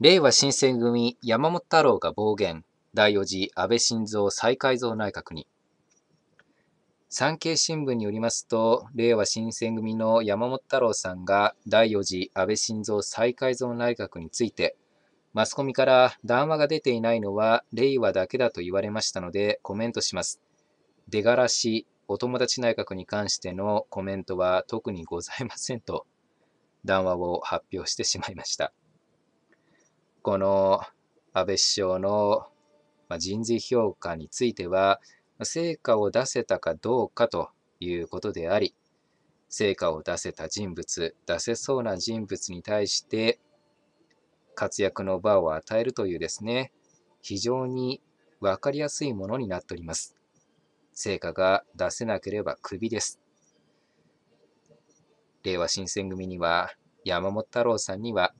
令和新選組山本太郎が暴言、第4次安倍晋三再改造内閣に。産経新聞によりますと、令和新選組の山本太郎さんが第4次安倍晋三再改造内閣について、マスコミから談話が出ていないのは令和だけだと言われましたのでコメントします。出がらし、お友達内閣に関してのコメントは特にございませんと談話を発表してしまいました。この安倍首相の人事評価については、成果を出せたかどうかということであり、成果を出せた人物、出せそうな人物に対して活躍の場を与えるというですね、非常に分かりやすいものになっております。成果が出せなければクビです。令和新選組には、山本太郎さんには、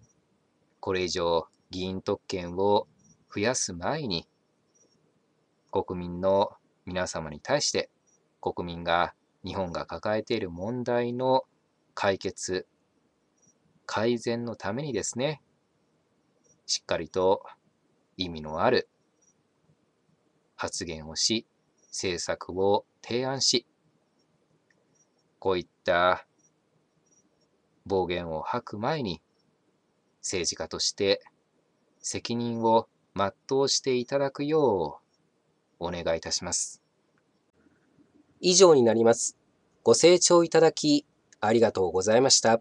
これ以上議員特権を増やす前に、国民の皆様に対して、国民が、日本が抱えている問題の解決、改善のためにですね、しっかりと意味のある発言をし、政策を提案し、こういった暴言を吐く前に、政治家として責任を全うしていただくようお願いいたします。以上になります。ご清聴いただきありがとうございました。